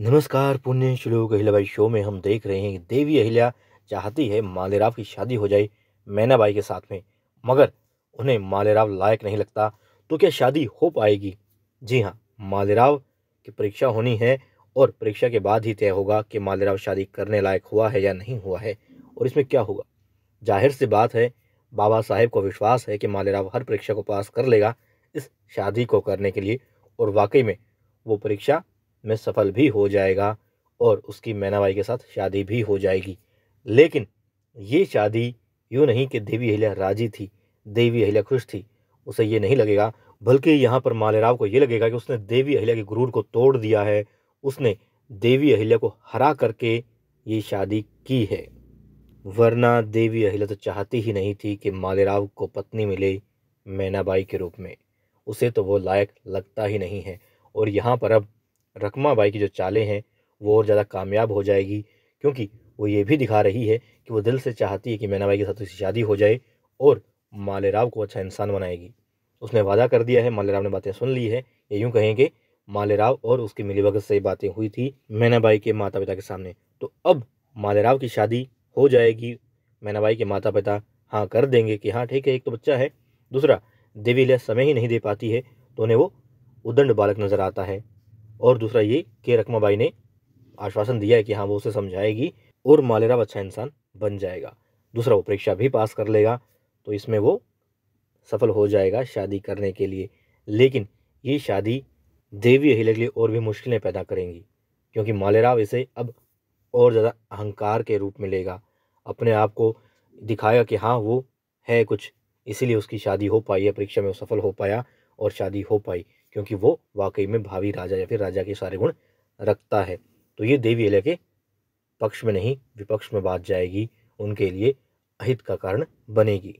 नमस्कार पुण्य श्लोक अहिल्याबाई शो में हम देख रहे हैं कि देवी अहिल्या चाहती है मालेराव की शादी हो जाए मैना बाई के साथ में मगर उन्हें मालेराव लायक नहीं लगता तो क्या शादी हो पाएगी जी हाँ मालेराव की परीक्षा होनी है और परीक्षा के बाद ही तय होगा कि मालेराव शादी करने लायक हुआ है या नहीं हुआ है और इसमें क्या होगा जाहिर सी बात है बाबा साहेब को विश्वास है कि मालेराव हर परीक्षा को पास कर लेगा इस शादी को करने के लिए और वाकई में वो परीक्षा में सफल भी हो जाएगा और उसकी मैनाबाई के साथ शादी भी हो जाएगी लेकिन ये शादी यूँ नहीं कि देवी अहिल्या राजी थी देवी अहिल्या खुश थी उसे ये नहीं लगेगा बल्कि यहाँ पर मालेराव को ये लगेगा कि उसने देवी अहिल्या के गुरूर को तोड़ दिया है उसने देवी अहिल्या को हरा करके ये शादी की है वरना देवी अहिल्या तो चाहती ही नहीं थी कि मालेराव को पत्नी मिले मैनाबाई के रूप में उसे तो वो लायक लगता ही नहीं है और यहाँ पर अब रकमा बाई की जो चालें हैं वो और ज़्यादा कामयाब हो जाएगी क्योंकि वो ये भी दिखा रही है कि वो दिल से चाहती है कि मैना बाई के साथ उसकी शादी हो जाए और मालेराव को अच्छा इंसान बनाएगी उसने वादा कर दिया है राव ने बातें सुन ली है ये यूँ कहेंगे मालेराव और उसके मिलीभगत से बातें हुई थी मैना बाई के माता पिता के सामने तो अब मालेराव की शादी हो जाएगी मैना बाई के माता पिता हाँ कर देंगे कि हाँ ठीक है एक तो बच्चा है दूसरा देवी लय समय ही नहीं दे पाती है तो उन्हें वो उदंड बालक नज़र आता है और दूसरा ये के बाई ने आश्वासन दिया है कि हाँ वो उसे समझाएगी और मालेराव अच्छा इंसान बन जाएगा दूसरा वो परीक्षा भी पास कर लेगा तो इसमें वो सफल हो जाएगा शादी करने के लिए लेकिन ये शादी देवी अहिले के लिए और भी मुश्किलें पैदा करेंगी क्योंकि मालेराव इसे अब और ज़्यादा अहंकार के रूप में लेगा अपने आप को दिखाएगा कि हाँ वो है कुछ इसीलिए उसकी शादी हो पाई है परीक्षा में वो सफल हो पाया और शादी हो पाई क्योंकि वो वाकई में भावी राजा या फिर राजा के सारे गुण रखता है तो ये देवी अहल्या के पक्ष में नहीं विपक्ष में बात जाएगी उनके लिए अहित का कारण बनेगी